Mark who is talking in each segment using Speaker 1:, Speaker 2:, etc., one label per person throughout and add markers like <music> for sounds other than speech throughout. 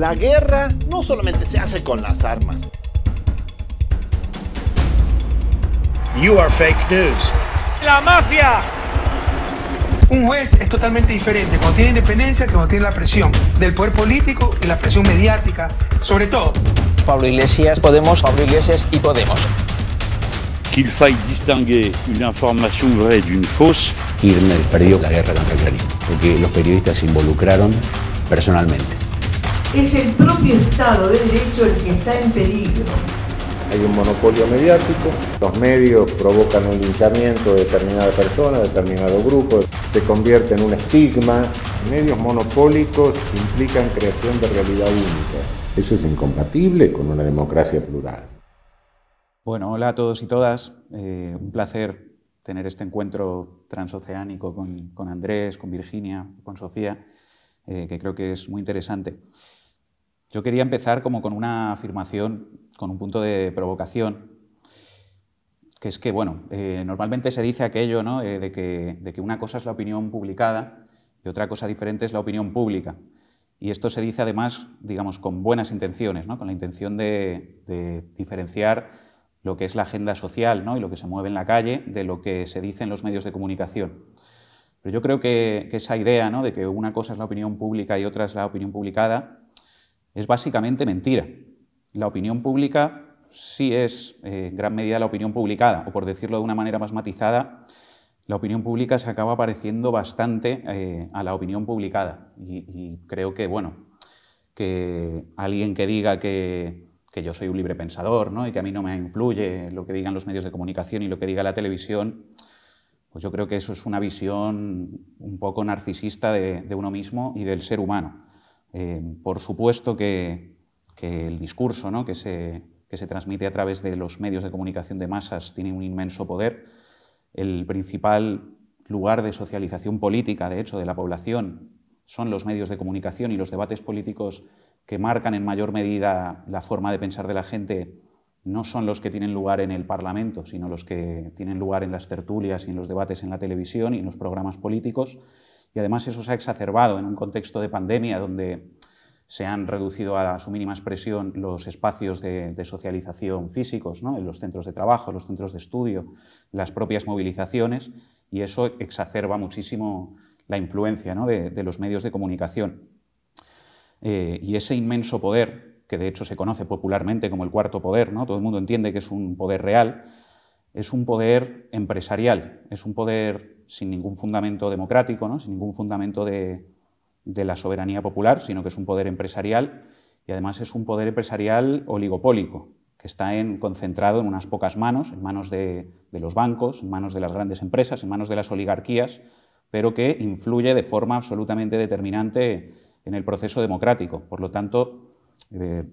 Speaker 1: La guerra no solamente se hace con las armas.
Speaker 2: You are fake news.
Speaker 3: La mafia. Un juez es totalmente diferente cuando tiene independencia que cuando tiene la presión del poder político y la presión mediática, sobre todo. Pablo Iglesias, Podemos, Pablo Iglesias y Podemos. Qu'il faille distinguer une information vraie d'une fausse. Irme perdió la guerra contra el porque los periodistas se involucraron personalmente
Speaker 4: es el propio
Speaker 1: Estado de Derecho el que está en peligro.
Speaker 3: Hay un monopolio mediático, los medios provocan un linchamiento de determinada persona, de determinado grupo, se convierte en un estigma. Medios monopólicos implican creación de realidad única. Eso es incompatible con una democracia plural. Bueno, hola a todos y todas. Eh, un placer tener este encuentro transoceánico con, Andrés, con Virginia, con Sofía, eh, que creo que es muy interesante. Yo quería empezar como con una afirmación, con un punto de provocación, que es que, bueno, eh, normalmente se dice aquello ¿no? Eh, de, que, una cosa es la opinión publicada y otra cosa diferente es la opinión pública. Y esto se dice además, digamos, con buenas intenciones, ¿no? con la intención de, diferenciar lo que es la agenda social ¿no? y lo que se mueve en la calle de lo que se dice en los medios de comunicación. Pero yo creo que, que esa idea de que una cosa es la opinión pública y otra es la opinión publicada es básicamente mentira. La opinión pública sí es en eh, gran medida la opinión publicada, o por decirlo de una manera más matizada, la opinión pública se acaba pareciendo bastante eh, a la opinión publicada. Y, creo que, bueno, que alguien que diga que, yo soy un libre pensador ¿no? y que a mí no me influye lo que digan los medios de comunicación y lo que diga la televisión, pues yo creo que eso es una visión un poco narcisista de uno mismo y del ser humano. Eh, por supuesto que, el discurso que, se, transmite a través de los medios de comunicación de masas tiene un inmenso poder. El principal lugar de socialización política, de hecho, de la población son los medios de comunicación y los debates políticos que marcan en mayor medida la forma de pensar de la gente no son los que tienen lugar en el Parlamento, sino los que tienen lugar en las tertulias y en los debates en la televisión y en los programas políticos. Y además eso se ha exacerbado en un contexto de pandemia donde se han reducido a su mínima expresión los espacios de, socialización físicos, en los centros de trabajo, los centros de estudio, las propias movilizaciones, y eso exacerba muchísimo la influencia de, los medios de comunicación. Eh, y ese inmenso poder, que de hecho se conoce popularmente como el cuarto poder, ¿no? todo el mundo entiende que es un poder real, es un poder empresarial, es un poder sin ningún fundamento democrático, ¿no? sin ningún fundamento de, la soberanía popular, sino que es un poder empresarial y además es un poder empresarial oligopólico, que está concentrado en unas pocas manos, en manos de, los bancos, en manos de las grandes empresas, en manos de las oligarquías, pero que influye de forma absolutamente determinante en el proceso democrático. Por lo tanto, eh,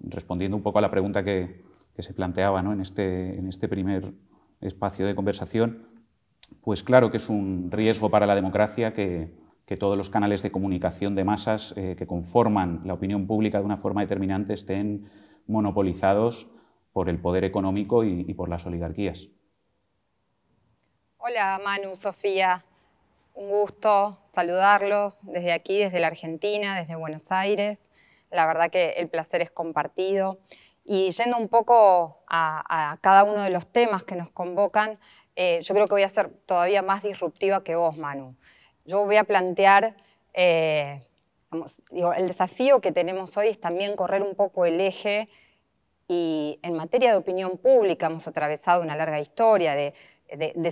Speaker 3: respondiendo un poco a la pregunta que, se planteaba en, este, en este primer espacio de conversación, pues claro que es un riesgo para la democracia que, todos los canales de comunicación de masas eh, que conforman la opinión pública de una forma determinante estén monopolizados por el poder económico y, y por las oligarquías.
Speaker 2: Hola Manu, Sofía, un gusto saludarlos desde aquí, desde la Argentina, desde Buenos Aires. La verdad que el placer es compartido. Y yendo un poco a, cada uno de los temas que nos convocan, eh, yo creo que voy a ser todavía más disruptiva que vos, Manu. Yo voy a plantear, eh, digo, el desafío que tenemos hoy es también correr un poco el eje y en materia de opinión pública hemos atravesado una larga historia de,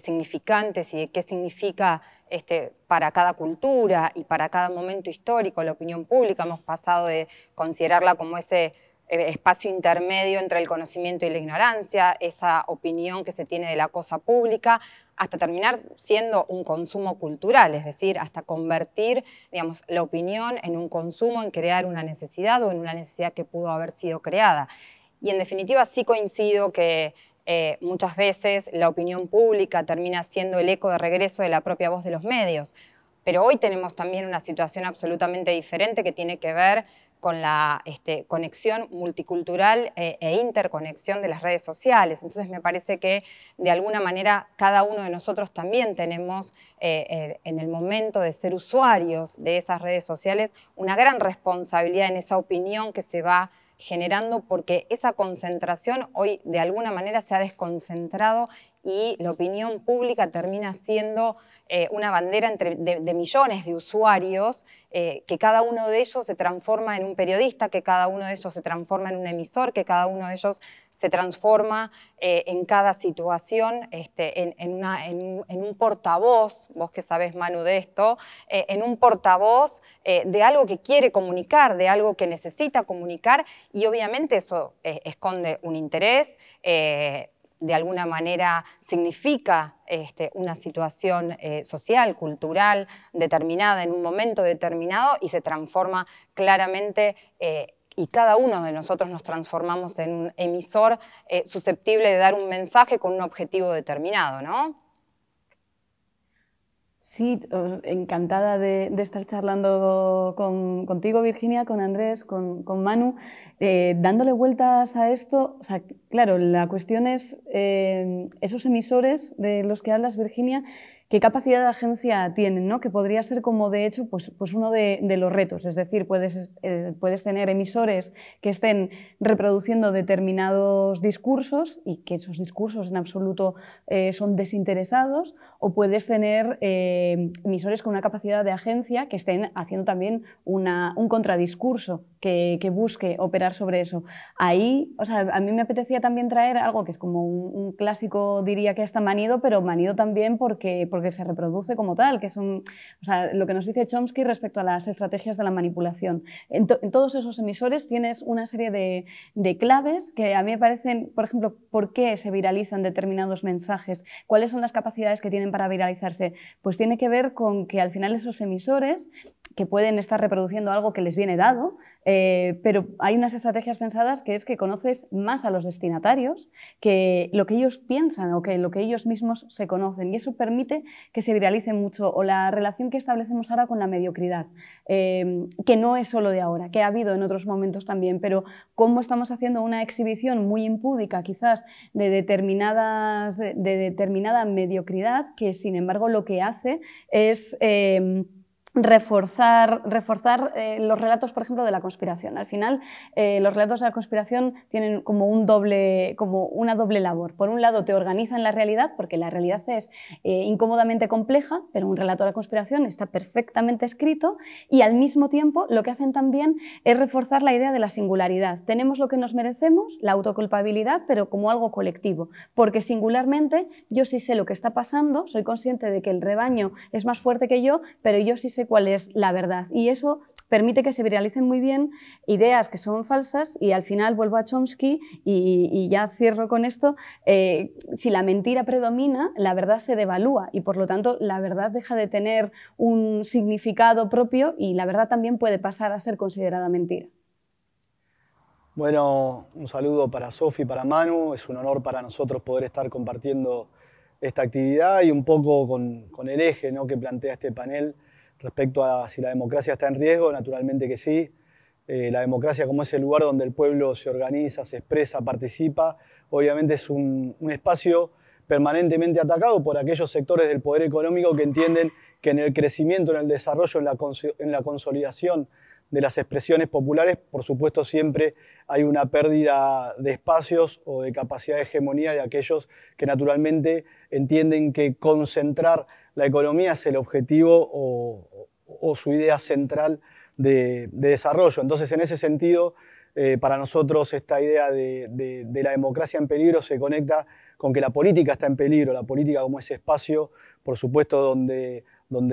Speaker 2: significantes y de qué significa este, para cada cultura y para cada momento histórico la opinión pública. Hemos pasado de considerarla como ese eh, espacio intermedio entre el conocimiento y la ignorancia, esa opinión que se tiene de la cosa pública, hasta terminar siendo un consumo cultural, es decir, hasta convertir digamos, la opinión en un consumo, en crear una necesidad o en una necesidad que pudo haber sido creada. Y en definitiva sí coincido que eh, muchas veces la opinión pública termina siendo el eco de regreso de la propia voz de los medios. Pero hoy tenemos también una situación absolutamente diferente que tiene que ver con la este, conexión multicultural eh, e interconexión de las redes sociales. Entonces me parece que de alguna manera cada uno de nosotros también tenemos eh, eh, en el momento de ser usuarios de esas redes sociales una gran responsabilidad en esa opinión que se va generando porque esa concentración hoy de alguna manera se ha desconcentrado y la opinión pública termina siendo eh, una bandera de, millones de usuarios, eh, que cada uno de ellos se transforma en un periodista, que cada uno de ellos se transforma en un emisor, que cada uno de ellos se transforma eh, en cada situación, este, en, en, un portavoz, vos que sabés Manu de esto, en un portavoz de algo que quiere comunicar, de algo que necesita comunicar y obviamente eso esconde un interés de alguna manera significa este, una situación eh, social, cultural, determinada en un momento determinado y se transforma claramente eh, y cada uno de nosotros nos transformamos en un emisor eh, susceptible de dar un mensaje con un objetivo determinado, ¿no?
Speaker 4: Sí, em, encantada de, estar charlando con, contigo, Virginia, con Andrés, con, Manu, eh, dándole vueltas a esto. O sea, claro, la cuestión es eh, esos emisores de los que hablas, Virginia, qué capacidad de agencia tienen, que podría ser como de hecho pues, pues uno de, los retos. Es decir, puedes, eh, puedes tener emisores que estén reproduciendo determinados discursos y que esos discursos en absoluto eh, son desinteresados, o puedes tener eh, emisores con una capacidad de agencia que estén haciendo también un contradiscurso que, busque operar sobre eso. Ahí, o sea, a mí me apetecía también traer algo que es como un, clásico, diría que está manido, pero manido también porque, porque se reproduce como tal, que es lo que nos dice Chomsky respecto a las estrategias de la manipulación. En, todos esos emisores tienes una serie de, de claves que a mí me parecen, por ejemplo, por qué se viralizan determinados mensajes, cuáles son las capacidades que tienen para viralizarse. Pues tiene que ver con que al final esos emisores que pueden estar reproduciendo algo que les viene dado, eh, pero hay unas estrategias pensadas que es que conoces más a los destinatarios que lo que ellos piensan o que lo que ellos mismos se conocen. Y eso permite que se viralice mucho. O la relación que establecemos ahora con la mediocridad, eh, que no es solo de ahora, que ha habido en otros momentos también, pero cómo estamos haciendo una exhibición muy impúdica quizás de, determinadas, de, determinada mediocridad que sin embargo lo que hace es... Eh, reforzar, reforzar eh, los relatos, por ejemplo, de la conspiración. Al final, eh, los relatos de la conspiración tienen como, un doble, como una doble labor. Por un lado, te organizan la realidad, porque la realidad es eh, incómodamente compleja, pero un relato de la conspiración está perfectamente escrito, y al mismo tiempo lo que hacen también es reforzar la idea de la singularidad. Tenemos lo que nos merecemos, la autoculpabilidad, pero como algo colectivo, porque singularmente yo sí sé lo que está pasando, soy consciente de que el rebaño es más fuerte que yo, pero yo sí sé cuál es la verdad. Y eso permite que se viralicen muy bien ideas que son falsas y al final vuelvo a Chomsky y, ya cierro con esto, eh, si la mentira predomina, la verdad se devalúa y por lo tanto la verdad deja de tener un significado propio y la verdad también puede pasar a ser considerada mentira.
Speaker 1: Bueno, un saludo para Sofi, para Manu, es un honor para nosotros poder estar compartiendo esta actividad y un poco con, el eje que plantea este panel Respecto a si la democracia está en riesgo, naturalmente que sí. Eh, la democracia como es el lugar donde el pueblo se organiza, se expresa, participa, obviamente es un, espacio permanentemente atacado por aquellos sectores del poder económico que entienden que en el crecimiento, en el desarrollo, en la consolidación de las expresiones populares, por supuesto siempre hay una pérdida de espacios o de capacidad de hegemonía de aquellos que naturalmente entienden que concentrar la economía es el objetivo o, su idea central de, desarrollo. Entonces, en ese sentido, eh, para nosotros esta idea de, la democracia en peligro se conecta con que la política está en peligro, la política como ese espacio, por supuesto, donde,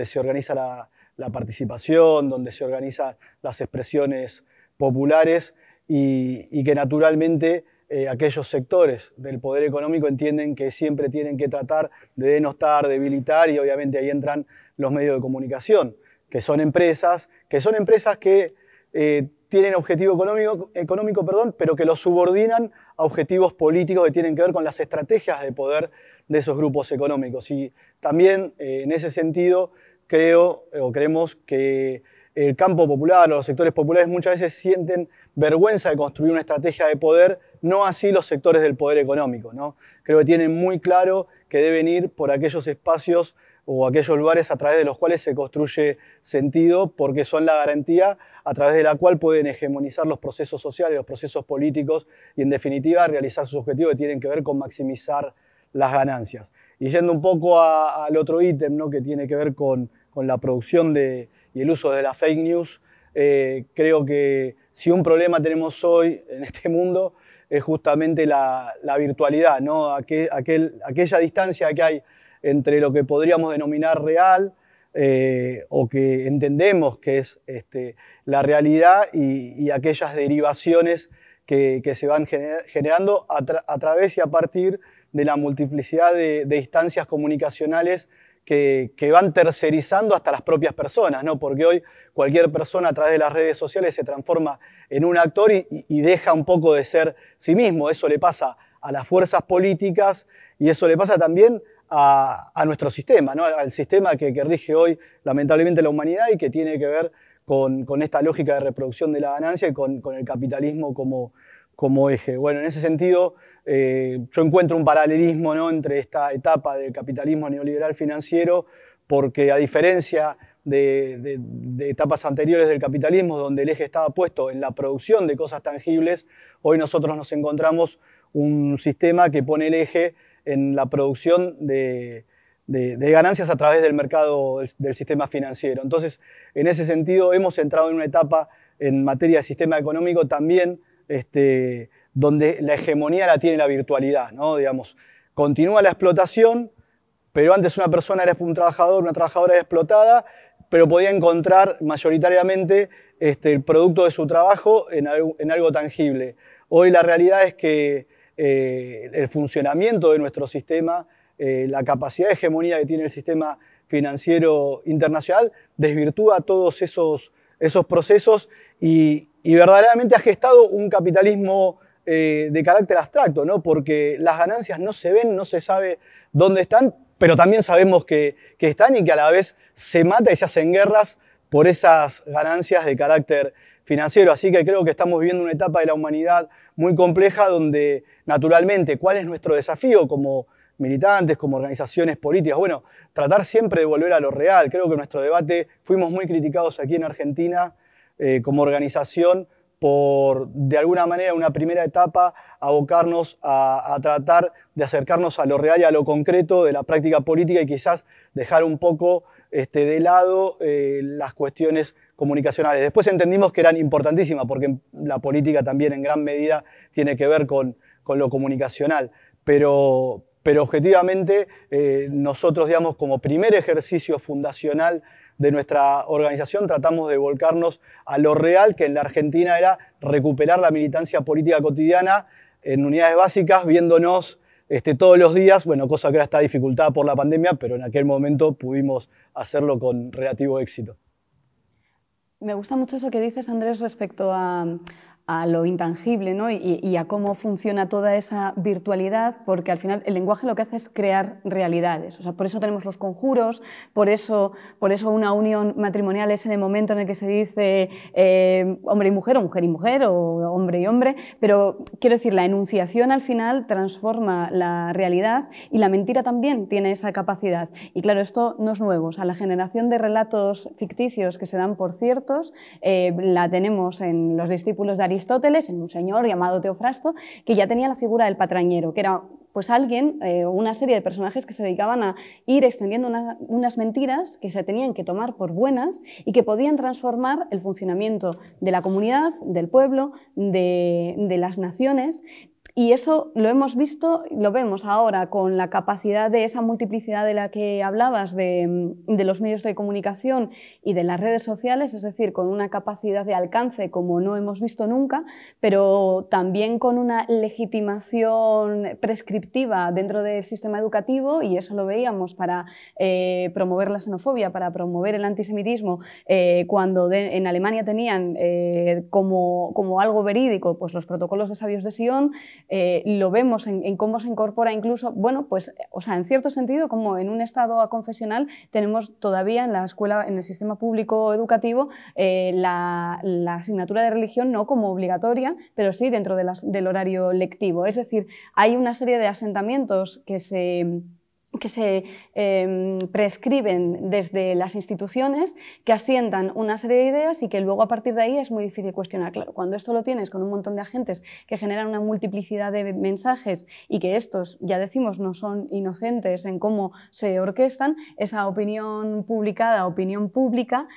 Speaker 1: se organiza la, participación, donde se organizan las expresiones populares y que naturalmente eh, aquellos sectores del poder económico entienden que siempre tienen que tratar de denostar, debilitar y obviamente ahí entran los medios de comunicación, que son empresas, que son empresas que eh, tienen objetivo económico, económico perdón, pero que los subordinan a objetivos políticos que tienen que ver con las estrategias de poder de esos grupos económicos. Y también eh, en ese sentido creo o creemos que el campo popular o los sectores populares muchas veces sienten vergüenza de construir una estrategia de poder no así los sectores del poder económico. ¿no? Creo que tienen muy claro que deben ir por aquellos espacios o aquellos lugares a través de los cuales se construye sentido, porque son la garantía a través de la cual pueden hegemonizar los procesos sociales, los procesos políticos y en definitiva realizar sus objetivos que tienen que ver con maximizar las ganancias. Y yendo un poco al otro ítem ¿no? que tiene que ver con, la producción y el uso de la fake news, eh, creo que si un problema tenemos hoy en este mundo es justamente la, virtualidad, aquella distancia que hay entre lo que podríamos denominar real eh, o que entendemos que es este, la realidad y, aquellas derivaciones que, se van generando a, través y a partir de la multiplicidad de instancias comunicacionales que, van tercerizando hasta las propias personas, ¿no? Porque hoy cualquier persona a través de las redes sociales se transforma en un actor y, deja un poco de ser sí mismo. Eso le pasa a las fuerzas políticas y eso le pasa también a, nuestro sistema, Al sistema que, rige hoy lamentablemente la humanidad y que tiene que ver con, esta lógica de reproducción de la ganancia y con, el capitalismo como, como eje. Bueno, en ese sentido eh, yo encuentro un paralelismo ¿no? entre esta etapa del capitalismo neoliberal financiero, porque a diferencia de, etapas anteriores del capitalismo, donde el eje estaba puesto en la producción de cosas tangibles, hoy nosotros nos encontramos un sistema que pone el eje en la producción de, ganancias a través del mercado del, sistema financiero. Entonces, en ese sentido, hemos entrado en una etapa en materia de sistema económico también este, donde la hegemonía la tiene la virtualidad, ¿no? Digamos, continúa la explotación, pero antes una persona era un trabajador, una trabajadora era explotada, pero podía encontrar mayoritariamente este, el producto de su trabajo en algo, tangible. Hoy la realidad es que eh, el funcionamiento de nuestro sistema, eh, la capacidad de hegemonía que tiene el sistema financiero internacional, desvirtúa todos esos, esos procesos y verdaderamente ha gestado un capitalismo eh, de carácter abstracto, ¿no? Porque las ganancias no se ven, no se sabe dónde están, pero también sabemos que, están y que a la vez se mata y se hacen guerras por esas ganancias de carácter financiero. Así que creo que estamos viviendo una etapa de la humanidad muy compleja donde, naturalmente, ¿cuál es nuestro desafío como militantes, como organizaciones políticas? Bueno, tratar siempre de volver a lo real. Creo que en nuestro debate fuimos muy criticados aquí en Argentina eh, como organización por, de alguna manera, una primera etapa, abocarnos a, tratar de acercarnos a lo real y a lo concreto de la práctica política y quizás dejar un poco este, de lado eh, las cuestiones comunicacionales. Después entendimos que eran importantísimas, porque la política también en gran medida tiene que ver con, lo comunicacional, pero, pero objetivamente eh, nosotros, digamos, como primer ejercicio fundacional, de nuestra organización tratamos de volcarnos a lo real, que en la Argentina era recuperar la militancia política cotidiana en unidades básicas, viéndonos este, todos los días, bueno, cosa que ahora está dificultada por la pandemia, pero en aquel momento pudimos hacerlo con relativo éxito.
Speaker 4: Me gusta mucho eso que dices, Andrés, respecto a, a lo intangible ¿no? y, a cómo funciona toda esa virtualidad, porque al final el lenguaje lo que hace es crear realidades. O sea, por eso tenemos los conjuros, por eso, por eso una unión matrimonial es en el momento en el que se dice eh, hombre y mujer, o mujer y mujer, o hombre y hombre, pero quiero decir, la enunciación al final transforma la realidad y la mentira también tiene esa capacidad. Y claro, esto no es nuevo. O la generación de relatos ficticios que se dan por ciertos eh, la tenemos en los discípulos de Aristóteles en un señor llamado Teofrasto, que ya tenía la figura del patrañero, que era pues alguien, eh, una serie de personajes que se dedicaban a ir extendiendo unas mentiras que se tenían que tomar por buenas y que podían transformar el funcionamiento de la comunidad, del pueblo, de las naciones y eso lo hemos visto, lo vemos ahora con la capacidad de esa multiplicidad de la que hablabas, mm, de, los medios de comunicación y de las redes sociales, es decir, con una capacidad de alcance como no hemos visto nunca, pero también con una legitimación prescriptiva dentro del sistema educativo, y eso lo veíamos para eh, promover la xenofobia, para promover el antisemitismo, eh, cuando en Alemania tenían eh, como, algo verídico pues los protocolos de sabios de Sion, eh, lo vemos en, cómo se incorpora incluso, bueno, pues, eh, o sea, en cierto sentido, como en un estado confesional, tenemos todavía en la escuela, en el sistema público educativo, eh, la, asignatura de religión no como obligatoria, pero sí dentro del horario lectivo. Es decir, hay una serie de asentamientos que se que se em, prescriben desde las instituciones, que asientan una serie de ideas y que luego a partir de ahí es muy difícil cuestionar. Claro, cuando esto lo tienes con un montón de agentes que generan una multiplicidad de mensajes y que estos, ya decimos, no son inocentes en cómo se orquestan, esa opinión publicada, opinión pública,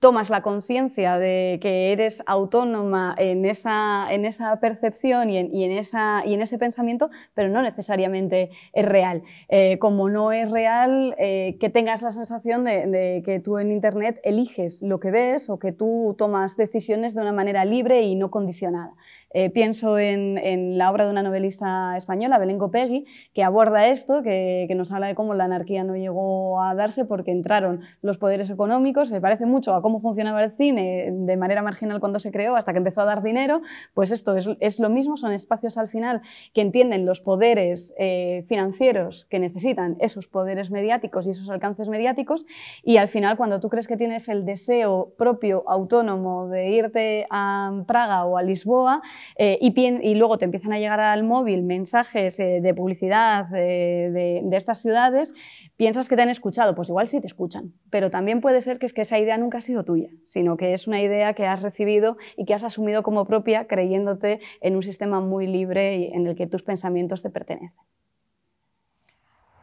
Speaker 4: tomas la conciencia de que eres autónoma en esa, en esa percepción y en, esa, y en ese pensamiento, pero no necesariamente es real. Eh, como no es real, eh, que tengas la sensación de, que tú en Internet eliges lo que ves o que tú tomas decisiones de una manera libre y no condicionada. Eh, pienso en, la obra de una novelista española, Belén Copegui, que aborda esto, que, nos habla de cómo la anarquía no llegó a darse porque entraron los poderes económicos, se parece mucho a cómo funcionaba el cine de manera marginal cuando se creó hasta que empezó a dar dinero, pues esto es, lo mismo, son espacios al final que entienden los poderes eh, financieros que necesitan esos poderes mediáticos y esos alcances mediáticos y al final cuando tú crees que tienes el deseo propio, autónomo, de irte a Praga o a Lisboa, eh, y, luego te empiezan a llegar al móvil mensajes eh, de publicidad eh, de, estas ciudades, piensas que te han escuchado, pues igual sí te escuchan, pero también puede ser que, es que esa idea nunca ha sido tuya, sino que es una idea que has recibido y que has asumido como propia creyéndote en un sistema muy libre en el que tus pensamientos te pertenecen.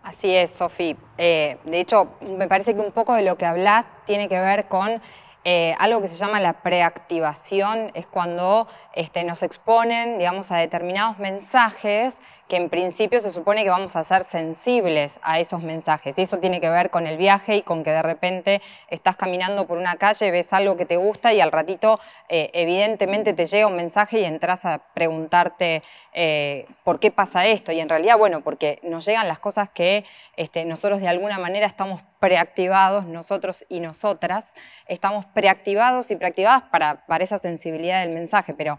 Speaker 2: Así es, Sofi. de hecho, me parece que un poco de lo que hablas tiene que ver con eh, algo que se llama la preactivación, es cuando este, nos exponen, a determinados mensajes que en principio se supone que vamos a ser sensibles a esos mensajes. Y eso tiene que ver con el viaje y con que de repente estás caminando por una calle, ves algo que te gusta y al ratito eh, evidentemente te llega un mensaje y entras a preguntarte eh, por qué pasa esto. Y en realidad, bueno, porque nos llegan las cosas que este, nosotros de alguna manera estamos preactivados, nosotros y nosotras, estamos preactivados y preactivadas para, para esa sensibilidad del mensaje. Pero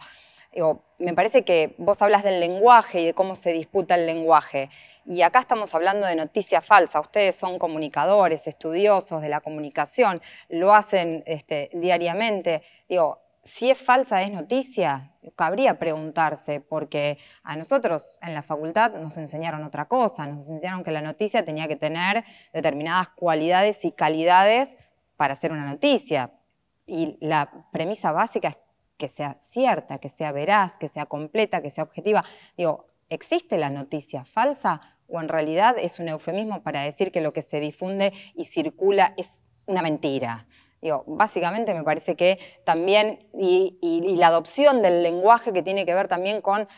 Speaker 2: me parece que vos hablas del lenguaje y de cómo se disputa el lenguaje. Y acá estamos hablando de noticia falsa. Ustedes son comunicadores, estudiosos de la comunicación, lo hacen este, diariamente. Digo, si es falsa es noticia, cabría preguntarse, porque a nosotros en la facultad nos enseñaron otra cosa, nos enseñaron que la noticia tenía que tener determinadas cualidades y calidades para ser una noticia. Y la premisa básica es que sea cierta, que sea veraz, que sea completa, que sea objetiva. Digo, ¿existe la noticia falsa o en realidad es un eufemismo para decir que lo que se difunde y circula es una mentira? Digo, básicamente me parece que también, y, la adopción del lenguaje que tiene que ver también con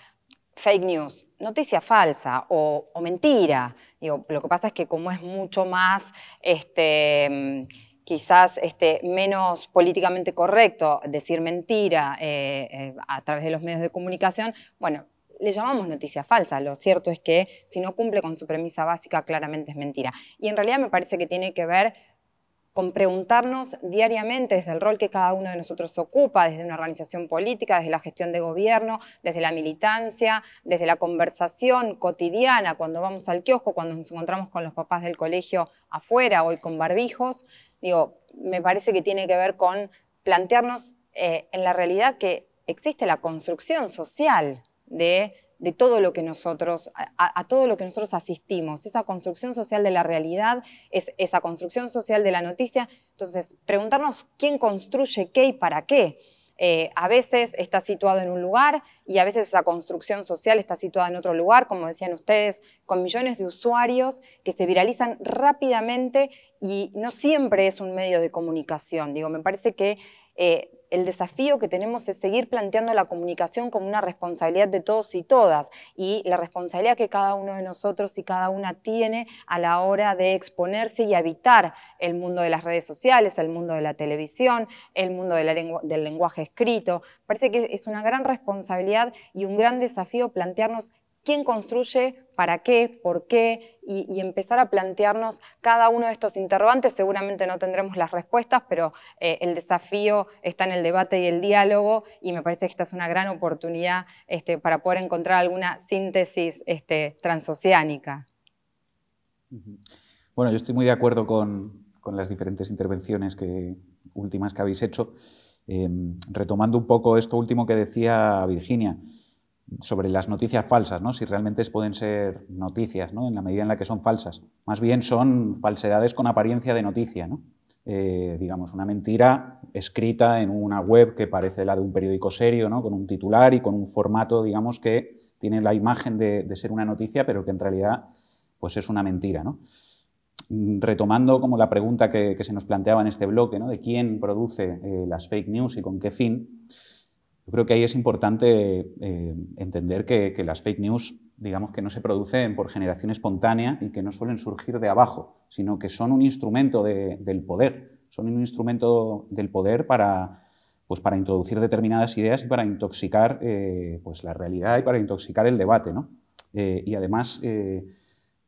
Speaker 2: fake news, noticia falsa o, mentira. Digo, lo que pasa es que como es mucho más este, quizás este, menos políticamente correcto, decir mentira eh, eh, a través de los medios de comunicación, bueno, le llamamos noticia falsa. Lo cierto es que si no cumple con su premisa básica, claramente es mentira. Y en realidad me parece que tiene que ver con preguntarnos diariamente desde el rol que cada uno de nosotros ocupa, desde una organización política, desde la gestión de gobierno, desde la militancia, desde la conversación cotidiana, cuando vamos al kiosco, cuando nos encontramos con los papás del colegio afuera, hoy con barbijos, digo, me parece que tiene que ver con plantearnos eh, en la realidad que existe la construcción social de, todo lo que nosotros, a, todo lo que nosotros asistimos. Esa construcción social de la realidad, es esa construcción social de la noticia. Entonces, preguntarnos quién construye qué y para qué. Eh, a veces está situado en un lugar y a veces esa construcción social está situada en otro lugar, como decían ustedes, con millones de usuarios que se viralizan rápidamente y no siempre es un medio de comunicación. Digo, me parece que eh, el desafío que tenemos es seguir planteando la comunicación como una responsabilidad de todos y todas y la responsabilidad que cada uno de nosotros y cada una tiene a la hora de exponerse y habitar el mundo de las redes sociales, el mundo de la televisión, el mundo del lenguaje escrito. Parece que es una gran responsabilidad y un gran desafío plantearnos quién construye, para qué, por qué, y, empezar a plantearnos cada uno de estos interrogantes. Seguramente no tendremos las respuestas, pero eh, el desafío está en el debate y el diálogo, y me parece que esta es una gran oportunidad este, para poder encontrar alguna síntesis este, transoceánica.
Speaker 3: Bueno, yo estoy muy de acuerdo con, las diferentes intervenciones que, últimas que habéis hecho. Em, retomando un poco esto último que decía Virginia, sobre las noticias falsas, ¿no? si realmente pueden ser noticias, ¿no? en la medida en la que son falsas. Más bien son falsedades con apariencia de noticia. ¿no? Eh, digamos, una mentira escrita en una web que parece la de un periódico serio, ¿no? con un titular y con un formato, digamos, que tiene la imagen de, ser una noticia, pero que en realidad pues es una mentira. Mm, retomando como la pregunta que, se nos planteaba en este bloque, ¿no? de quién produce eh, las fake news y con qué fin, yo creo que ahí es importante eh, entender que, las fake news, digamos que no se producen por generación espontánea y que no suelen surgir de abajo, sino que son un instrumento del poder, son un instrumento del poder para, pues para introducir determinadas ideas y para intoxicar eh, pues la realidad y para intoxicar el debate. ¿no? Eh, y además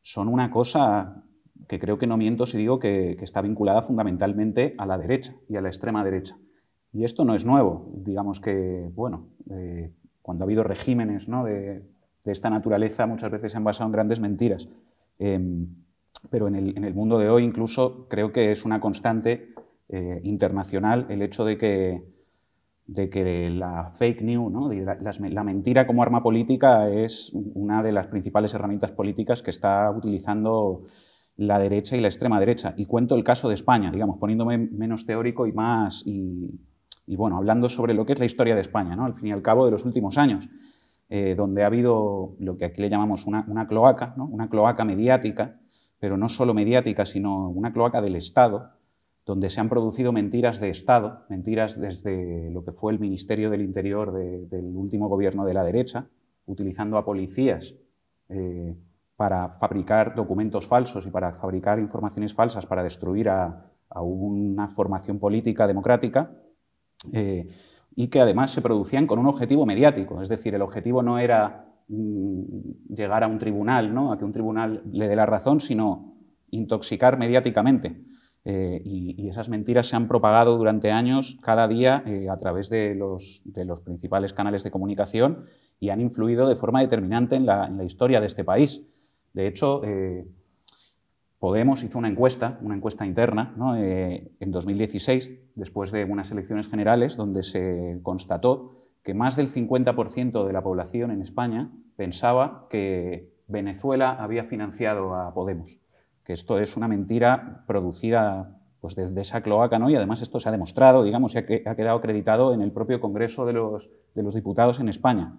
Speaker 3: son una cosa que creo que no miento si digo que está vinculada fundamentalmente a la derecha y a la extrema derecha. Y esto no es nuevo. Digamos que, bueno, eh, cuando ha habido regímenes de, esta naturaleza, muchas veces se han basado en grandes mentiras. Em, pero en el, mundo de hoy incluso creo que es una constante eh, internacional el hecho de que, de que la fake news, la, la, mentira como arma política es una de las principales herramientas políticas que está utilizando la derecha y la extrema derecha. Y cuento el caso de España, digamos, poniéndome menos teórico y más, y, y bueno, hablando sobre lo que es la historia de España, al fin y al cabo de los últimos años, eh, donde ha habido lo que aquí le llamamos una, cloaca, una cloaca mediática, pero no solo mediática, sino una cloaca del Estado, donde se han producido mentiras de Estado, mentiras desde lo que fue el Ministerio del Interior del último gobierno de la derecha, utilizando a policías eh, para fabricar documentos falsos y para fabricar informaciones falsas para destruir a una formación política democrática eh, y que además se producían con un objetivo mediático, es decir, el objetivo no era mm, llegar a un tribunal, ¿no? a que un tribunal le dé la razón, sino intoxicar mediáticamente. Eh, y, esas mentiras se han propagado durante años, cada día, eh, a través de los, de los, principales canales de comunicación y han influido de forma determinante en la, historia de este país. De hecho, Podemos hizo una encuesta, una encuesta interna, eh, en 2016, después de unas elecciones generales, donde se constató que más del 50% de la población en España pensaba que Venezuela había financiado a Podemos, que esto es una mentira producida pues desde esa cloaca, ¿no? Y además esto se ha demostrado, digamos, se ha quedado acreditado en el propio Congreso de los, Diputados en España.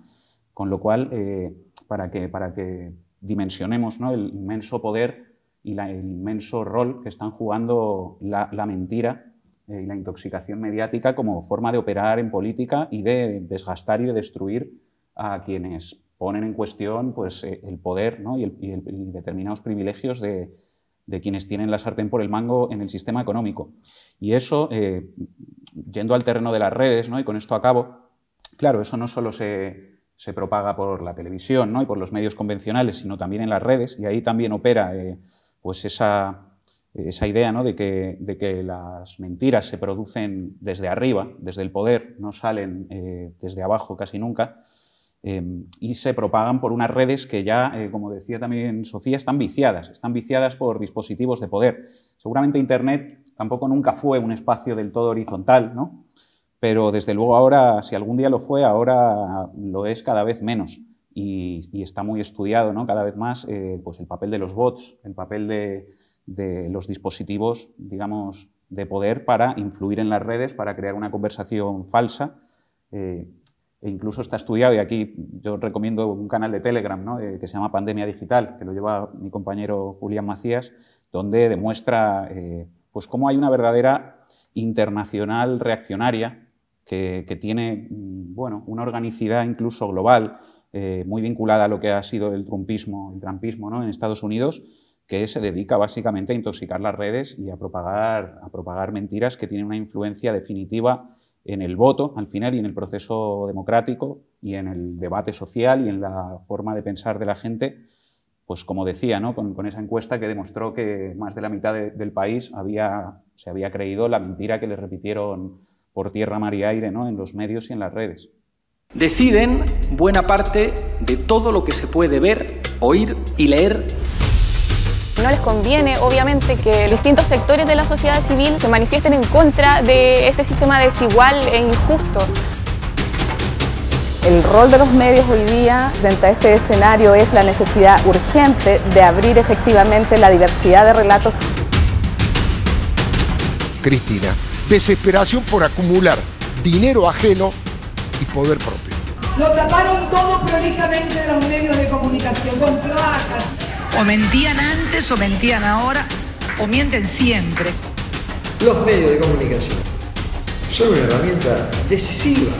Speaker 3: Con lo cual, eh, para, que, dimensionemos el inmenso poder y el inmenso rol que están jugando la, mentira eh, y la intoxicación mediática como forma de operar en política y de desgastar y de destruir a quienes ponen en cuestión pues, eh, el poder ¿no? y, el, determinados privilegios de, de, quienes tienen la sartén por el mango en el sistema económico. Y eso, eh, yendo al terreno de las redes, ¿no? y con esto acabo, claro, eso no solo se, se propaga por la televisión ¿no? y por los medios convencionales, sino también en las redes, y ahí también opera pues esa, idea de, que, las mentiras se producen desde arriba, desde el poder, no salen eh, desde abajo casi nunca, em, y se propagan por unas redes que ya, eh, como decía también Sofía, están viciadas, están viciadas por dispositivos de poder. Seguramente Internet tampoco nunca fue un espacio del todo horizontal, pero desde luego ahora, si algún día lo fue, ahora lo es cada vez menos y, está muy estudiado ¿no? cada vez más eh, pues el papel de los bots, el papel de, los dispositivos, digamos, de poder para influir en las redes, para crear una conversación falsa. Eh, e incluso está estudiado, y aquí yo recomiendo un canal de Telegram ¿no? Eh, que se llama Pandemia Digital, que lo lleva mi compañero Julián Macías, donde demuestra pues cómo hay una verdadera internacional reaccionaria que, que, tiene mm, bueno, una organicidad incluso global eh, muy vinculada a lo que ha sido el trumpismo, el trumpismo en Estados Unidos, que se dedica básicamente a intoxicar las redes y a propagar, a propagar mentiras que tienen una influencia definitiva en el voto al final y en el proceso democrático y en el debate social y en la forma de pensar de la gente, pues como decía, ¿no? con, esa encuesta que demostró que más de la mitad del país se había creído la mentira que le repitieron por tierra, mar y aire ¿no? en los medios y en las redes. Deciden buena parte de todo lo que se puede ver, oír y leer no les
Speaker 4: conviene, obviamente, que distintos sectores de la sociedad civil se manifiesten en contra de este sistema desigual e injusto. El rol de los medios hoy día frente a este escenario es la necesidad urgente de abrir efectivamente la diversidad de relatos.
Speaker 3: Cristina, desesperación por acumular dinero ajeno y poder propio.
Speaker 4: Lo taparon todo prolijamente los medios de comunicación, con cloacas. O mentían antes, o mentían ahora, o mienten siempre.
Speaker 1: Los medios de comunicación son una herramienta decisiva.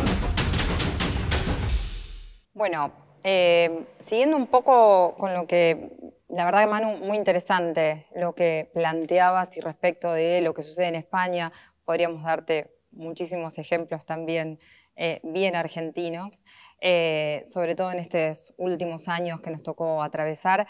Speaker 2: Bueno, eh, siguiendo un poco con lo que, la verdad, Manu, muy interesante lo que planteabas y respecto de lo que sucede en España, podríamos darte muchísimos ejemplos también eh, bien argentinos, eh, sobre todo en estos últimos años que nos tocó atravesar.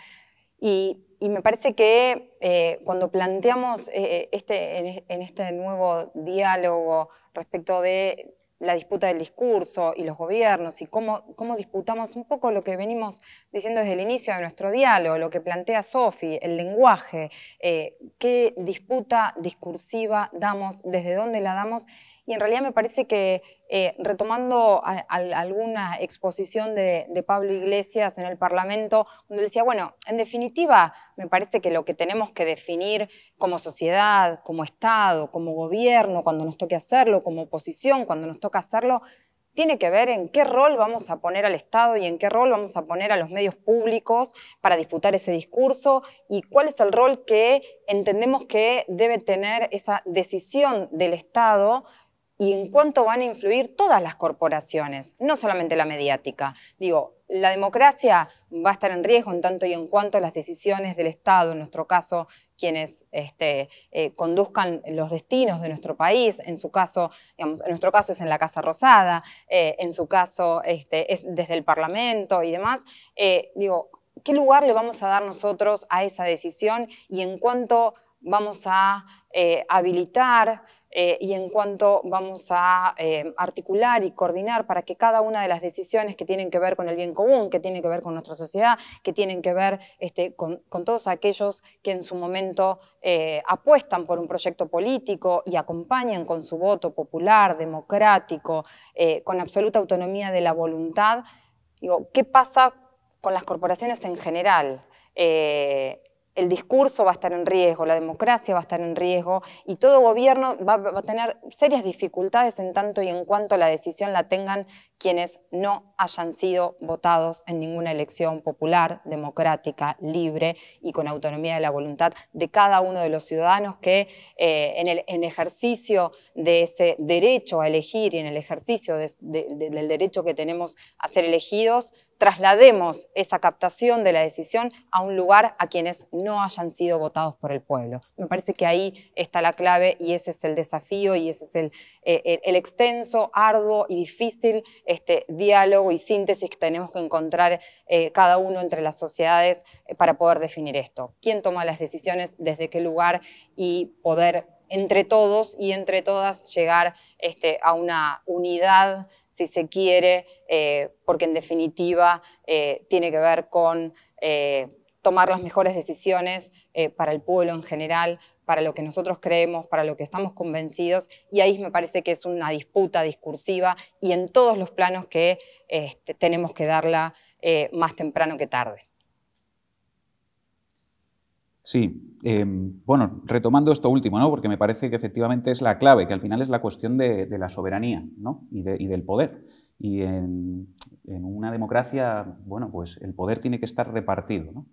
Speaker 2: Y, me parece que eh, cuando planteamos este, en, este nuevo diálogo respecto de la disputa del discurso y los gobiernos y cómo, disputamos un poco lo que venimos diciendo desde el inicio de nuestro diálogo, lo que plantea Sofi, el lenguaje, qué disputa discursiva damos, desde dónde la damos y en realidad me parece que eh, retomando alguna exposición de, Pablo Iglesias en el Parlamento, donde decía, bueno, en definitiva, me parece que lo que tenemos que definir como sociedad, como Estado, como gobierno, cuando nos toque hacerlo, como oposición, cuando nos toca hacerlo, tiene que ver en qué rol vamos a poner al Estado y en qué rol vamos a poner a los medios públicos para disputar ese discurso y cuál es el rol que entendemos que debe tener esa decisión del Estado y en cuánto van a influir todas las corporaciones, no solamente la mediática. Digo, la democracia va a estar en riesgo en tanto y en cuanto las decisiones del Estado, en nuestro caso, quienes este, eh, conduzcan los destinos de nuestro país, en su caso, digamos, en nuestro caso es en la Casa Rosada, eh, en su caso este, es desde el Parlamento y demás, eh, digo, ¿qué lugar le vamos a dar nosotros a esa decisión y en cuánto vamos a habilitar? Eh, y en cuanto vamos a eh, articular y coordinar para que cada una de las decisiones que tienen que ver con el bien común, que tienen que ver con nuestra sociedad, que tienen que ver este, con, todos aquellos que en su momento eh, apuestan por un proyecto político y acompañan con su voto popular, democrático, con absoluta autonomía de la voluntad, digo, ¿qué pasa con las corporaciones en general? el discurso va a estar en riesgo, la democracia va a estar en riesgo y todo gobierno va, a tener serias dificultades en tanto y en cuanto la decisión la tengan quienes no hayan sido votados en ninguna elección popular, democrática, libre y con autonomía de la voluntad de cada uno de los ciudadanos que eh, en, el, ejercicio de ese derecho a elegir y en el ejercicio del derecho que tenemos a ser elegidos, traslademos esa captación de la decisión a un lugar a quienes no hayan sido votados por el pueblo. Me parece que ahí está la clave y ese es el desafío y ese es el, eh, eh, el extenso, arduo y difícil este, diálogo y síntesis que tenemos que encontrar eh, cada uno entre las sociedades para poder definir esto. ¿Quién toma las decisiones, desde qué lugar y poder entre todos y entre todas llegar este, a una unidad, si se quiere, porque en definitiva tiene que ver con tomar las mejores decisiones para el pueblo en general, para lo que nosotros creemos, para lo que estamos convencidos, y ahí me parece que es una disputa discursiva y en todos los planos que este, tenemos que darla eh, más temprano que tarde.
Speaker 3: Sí, em, bueno, retomando esto último, ¿no? porque me parece que efectivamente es la clave, que al final es la cuestión de, la soberanía ¿no? y, del poder. Y en, una democracia, bueno, pues el poder tiene que estar repartido.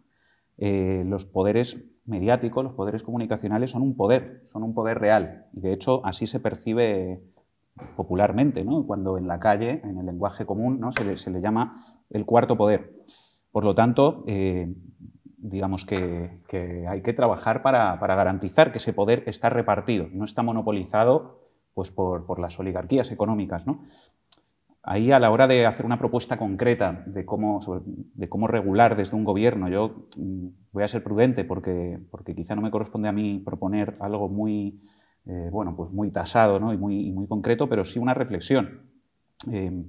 Speaker 3: Eh, los poderes mediático, los poderes comunicacionales son un poder, son un poder real. Y de hecho así se percibe popularmente, cuando en la calle, en el lenguaje común, se, le, llama el cuarto poder. Por lo tanto, eh, digamos que, hay que trabajar para, garantizar que ese poder está repartido, no está monopolizado pues, por, las oligarquías económicas. Ahí a la hora de hacer una propuesta concreta de cómo, de cómo regular desde un gobierno, yo mm, voy a ser prudente porque, porque quizá no me corresponde a mí proponer algo muy, eh, bueno, pues muy tasado y, muy, concreto, pero sí una reflexión. Eh,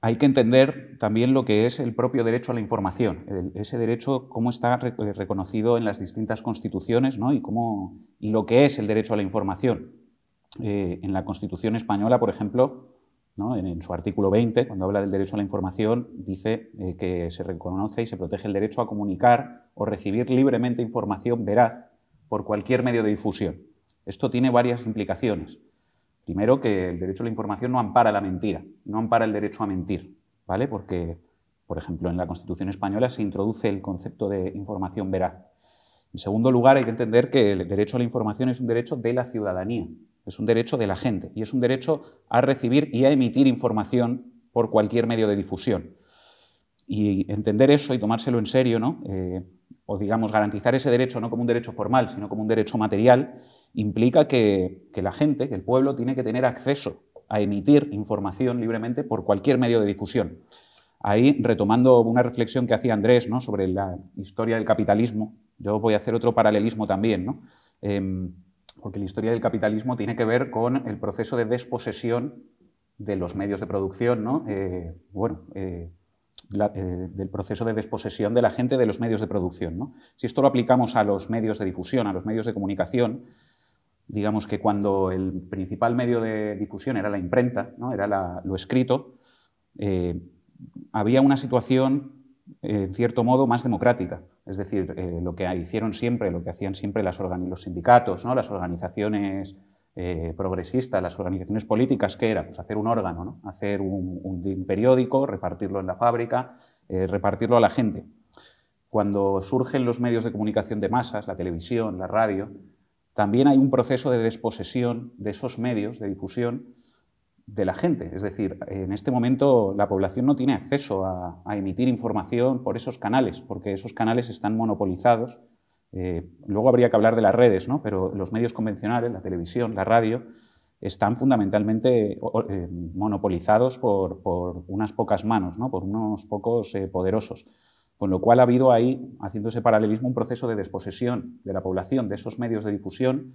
Speaker 3: hay que entender también lo que es el propio derecho a la información, ese derecho, cómo está eh, reconocido en las distintas constituciones y, lo que es el derecho a la información. en la Constitución española, por ejemplo, en, su artículo 20, cuando habla del derecho a la información, dice eh, que se reconoce y se protege el derecho a comunicar o recibir libremente información veraz por cualquier medio de difusión. Esto tiene varias implicaciones. Primero, que el derecho a la información no ampara la mentira, no ampara el derecho a mentir, ¿vale? Porque, por ejemplo, en la Constitución española se introduce el concepto de información veraz. En segundo lugar, hay que entender que el derecho a la información es un derecho de la ciudadanía, es un derecho de la gente y es un derecho a recibir y a emitir información por cualquier medio de difusión. Y entender eso y tomárselo en serio, ¿no? Eh, o digamos, garantizar ese derecho no como un derecho formal, sino como un derecho material, implica que, la gente, que el pueblo, tiene que tener acceso a emitir información libremente por cualquier medio de difusión. Ahí, retomando una reflexión que hacía Andrés ¿no? sobre la historia del capitalismo, yo voy a hacer otro paralelismo también. ¿no? Em, porque la historia del capitalismo tiene que ver con el proceso de desposesión de los medios de producción, ¿no? Eh, bueno, eh, eh, del proceso de desposesión de la gente de los medios de producción. ¿no? Si esto lo aplicamos a los medios de difusión, a los medios de comunicación, digamos que cuando el principal medio de difusión era la imprenta, ¿no? era lo escrito, había una situación en cierto modo, más democrática. Es decir, eh, lo que hicieron siempre, lo que hacían siempre las los sindicatos, ¿no? las organizaciones eh, progresistas, las organizaciones políticas, que era? Pues hacer un órgano, hacer un, periódico, repartirlo en la fábrica, eh, repartirlo a la gente. Cuando surgen los medios de comunicación de masas, la televisión, la radio, también hay un proceso de desposesión de esos medios de difusión de la gente. Es decir, en este momento la población no tiene acceso a, emitir información por esos canales, porque esos canales están monopolizados. Eh, luego habría que hablar de las redes, pero los medios convencionales, la televisión, la radio, están fundamentalmente eh, monopolizados por, unas pocas manos, por unos pocos eh, poderosos. Con lo cual ha habido ahí, haciendo ese paralelismo, un proceso de desposesión de la población, de esos medios de difusión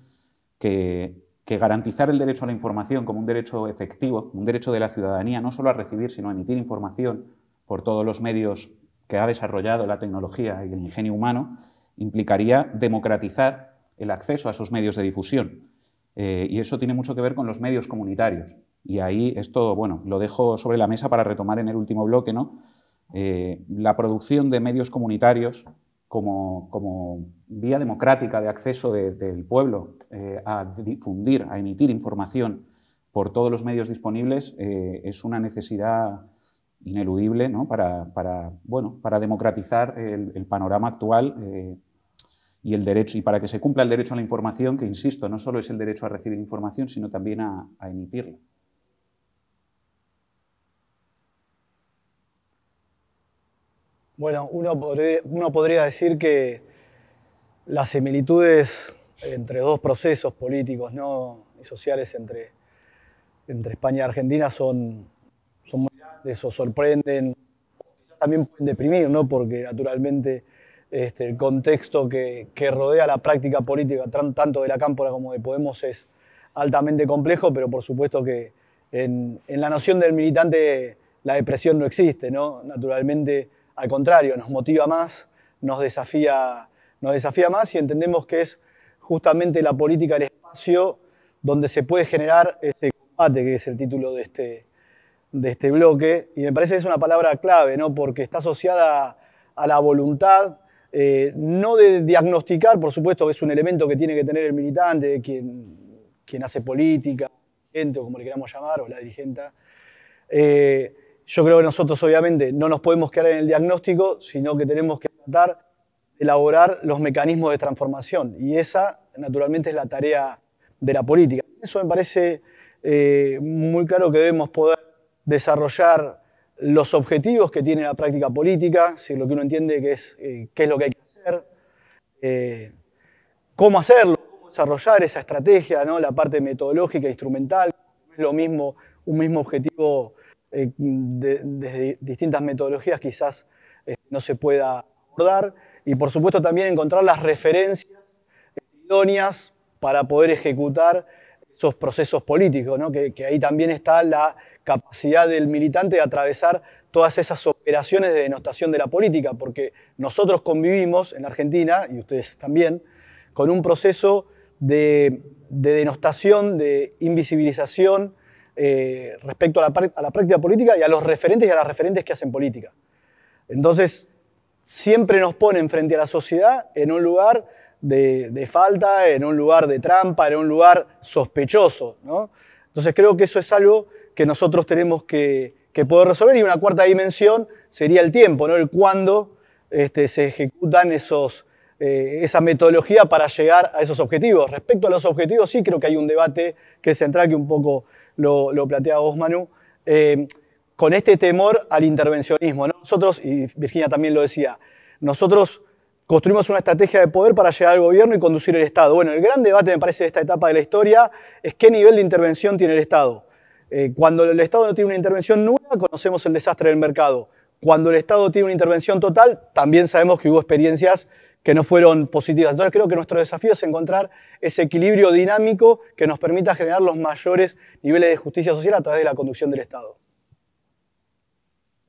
Speaker 3: que que garantizar el derecho a la información como un derecho efectivo, un derecho de la ciudadanía, no solo a recibir, sino a emitir información por todos los medios que ha desarrollado la tecnología y el ingenio humano, implicaría democratizar el acceso a esos medios de difusión. Eh, y eso tiene mucho que ver con los medios comunitarios. Y ahí esto, bueno, lo dejo sobre la mesa para retomar en el último bloque, ¿no? Eh, la producción de medios comunitarios como, vía democrática de acceso del pueblo eh, a difundir, a emitir información por todos los medios disponibles, eh, es una necesidad ineludible para, democratizar el, panorama actual eh, y el derecho y para que se cumpla el derecho a la información, que insisto, no solo es el derecho a recibir información, sino también a emitirla.
Speaker 1: Bueno, uno podría, uno podría decir que las similitudes entre dos procesos políticos y sociales entre, España y Argentina son, muy grandes o sorprenden, también pueden deprimir, ¿no? porque naturalmente este, el contexto que, rodea la práctica política, tanto de la Cámpora como de Podemos, es altamente complejo, pero por supuesto que en, en la noción del militante la depresión no existe, ¿no? naturalmente al contrario, nos motiva más, nos desafía, nos desafía más y entendemos que es justamente la política del espacio donde se puede generar ese combate, que es el título de este, de este bloque. Y me parece que es una palabra clave, ¿no? porque está asociada a la voluntad, eh, no de diagnosticar, por supuesto que es un elemento que tiene que tener el militante, quien, quien hace política, gente o como le queramos llamar, o la dirigenta, eh, yo creo que nosotros obviamente no nos podemos quedar en el diagnóstico, sino que tenemos que tratar de elaborar los mecanismos de transformación. Y esa, naturalmente, es la tarea de la política. Eso me parece eh, muy claro que debemos poder desarrollar los objetivos que tiene la práctica política, si lo que uno entiende que es eh, qué es lo que hay que hacer, eh, cómo hacerlo, cómo desarrollar esa estrategia, la parte metodológica, instrumental, es lo mismo un mismo objetivo eh, de, desde distintas metodologías quizás eh, no se pueda abordar. Y por supuesto también encontrar las referencias idóneas para poder ejecutar esos procesos políticos, ¿no? que, ahí también está la capacidad del militante de atravesar todas esas operaciones de denostación de la política, porque nosotros convivimos en Argentina, y ustedes también, con un proceso de, de denostación, de invisibilización, eh, respecto a la, práctica política y a los referentes y a las referentes que hacen política. Entonces, siempre nos ponen frente a la sociedad en un lugar de, falta, en un lugar de trampa, en un lugar sospechoso. ¿no? Entonces, creo que eso es algo que nosotros tenemos que, poder resolver. Y una cuarta dimensión sería el tiempo, ¿no? el cuándo este, se ejecutan esos, eh, esa metodología para llegar a esos objetivos. Respecto a los objetivos, sí creo que hay un debate que es central que un poco lo, plantea vos, Manu, eh, con este temor al intervencionismo. Nosotros, y Virginia también lo decía, nosotros construimos una estrategia de poder para llegar al gobierno y conducir el Estado. Bueno, el gran debate, me parece, de esta etapa de la historia es qué nivel de intervención tiene el Estado. Eh, cuando el Estado no tiene una intervención nula, conocemos el desastre del mercado. Cuando el Estado tiene una intervención total, también sabemos que hubo experiencias que no fueron positivas. Entonces creo que nuestro desafío es encontrar ese equilibrio dinámico que nos permita generar los mayores niveles de justicia social a través de la conducción del Estado.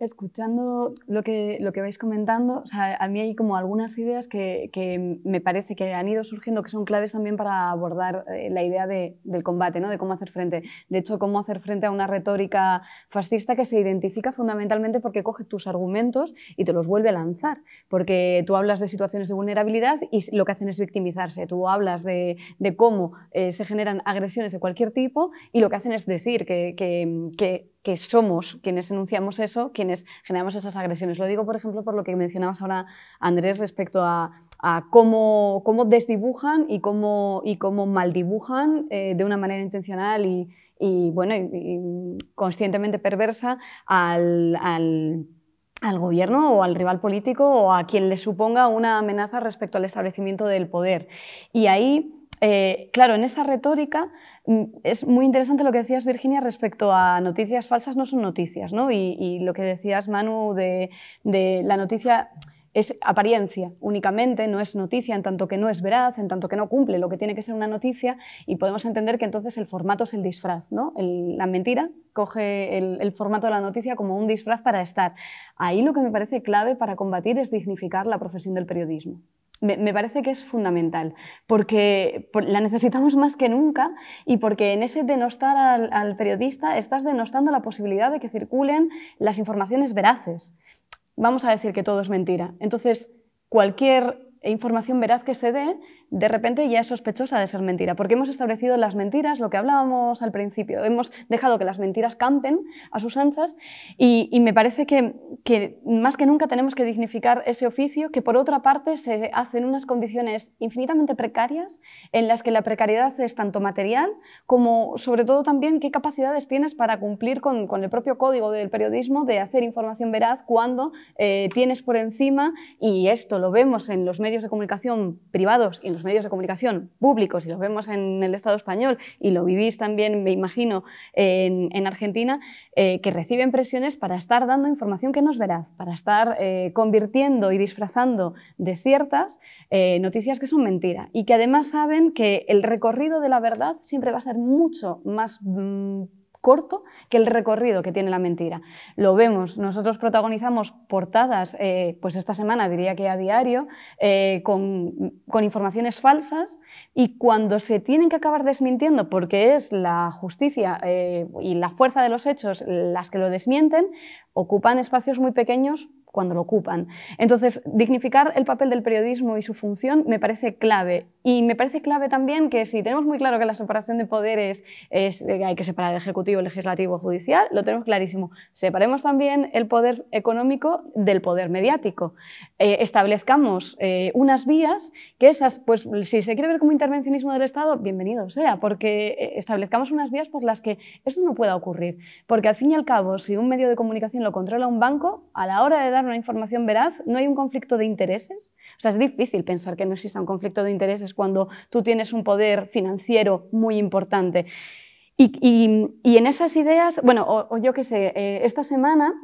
Speaker 4: Escuchando lo que, lo que vais comentando, a mí hay como algunas ideas que, me parece que han ido surgiendo que son claves también para abordar eh, la idea del combate, ¿no? de cómo hacer frente. De hecho, cómo hacer frente a una retórica fascista que se identifica fundamentalmente porque coge tus argumentos y te los vuelve a lanzar. Porque tú hablas de situaciones de vulnerabilidad y lo que hacen es victimizarse. Tú hablas de, cómo eh, se generan agresiones de cualquier tipo y lo que hacen es decir que, que que somos quienes enunciamos eso, quienes generamos esas agresiones. Lo digo, por ejemplo, por lo que mencionabas ahora, Andrés, respecto a, cómo, cómo, desdibujan y cómo, y cómo maldibujan eh, de una manera intencional y, bueno, y, conscientemente perversa al, al gobierno o al rival político o a quien le suponga una amenaza respecto al establecimiento del poder. Y ahí, eh, claro, en esa retórica Mm, es muy interesante lo que decías, Virginia, respecto a noticias falsas no son noticias, ¿no? Y, lo que decías, Manu, de, la noticia es apariencia únicamente, no es noticia en tanto que no es veraz, en tanto que no cumple lo que tiene que ser una noticia y podemos entender que entonces el formato es el disfraz, ¿no? la mentira coge el, formato de la noticia como un disfraz para estar. Ahí lo que me parece clave para combatir es dignificar la profesión del periodismo me, parece que es fundamental, porque la necesitamos más que nunca y porque en ese denostar al periodista estás denostando la posibilidad de que circulen las informaciones veraces. Vamos a decir que todo es mentira. Entonces, cualquier información veraz que se dé de repente ya es sospechosa de ser mentira, porque hemos establecido las mentiras, lo que hablábamos al principio, hemos dejado que las mentiras campen a sus anchas y, me parece que, que, más que nunca tenemos que dignificar ese oficio que por otra parte se hace en unas condiciones infinitamente precarias en las que la precariedad es tanto material como sobre todo también qué capacidades tienes para cumplir con, con el propio código del periodismo de hacer información veraz cuando eh, tienes por encima, y esto lo vemos en los medios de comunicación privados y en los medios de comunicación públicos, y los vemos en el Estado español, y lo vivís también, me imagino, en, Argentina, eh, que reciben presiones para estar dando información que no es veraz, para estar eh, convirtiendo y disfrazando de ciertas eh, noticias que son mentira, y que además saben que el recorrido de la verdad siempre va a ser mucho más... Mm, corto que el recorrido que tiene la mentira. Lo vemos, nosotros protagonizamos portadas, eh, pues esta semana diría que a diario, eh, con, informaciones falsas y cuando se tienen que acabar desmintiendo, porque es la justicia eh, y la fuerza de los hechos las que lo desmienten, ocupan espacios muy pequeños cuando lo ocupan. Entonces, dignificar el papel del periodismo y su función me parece clave. Y me parece clave también que si tenemos muy claro que la separación de poderes es que eh, hay que separar el ejecutivo, legislativo, judicial, lo tenemos clarísimo. Separemos también el poder económico del poder mediático. Eh, establezcamos eh, unas vías que esas, pues si se quiere ver como intervencionismo del Estado, bienvenido sea, porque establezcamos unas vías por las que eso no pueda ocurrir. Porque al fin y al cabo, si un medio de comunicación lo controla un banco, a la hora de dar una información veraz, no hay un conflicto de intereses. O sea, es difícil pensar que no exista un conflicto de intereses cuando tú tienes un poder financiero muy importante. Y, en esas ideas, bueno, o, yo qué sé, eh, esta semana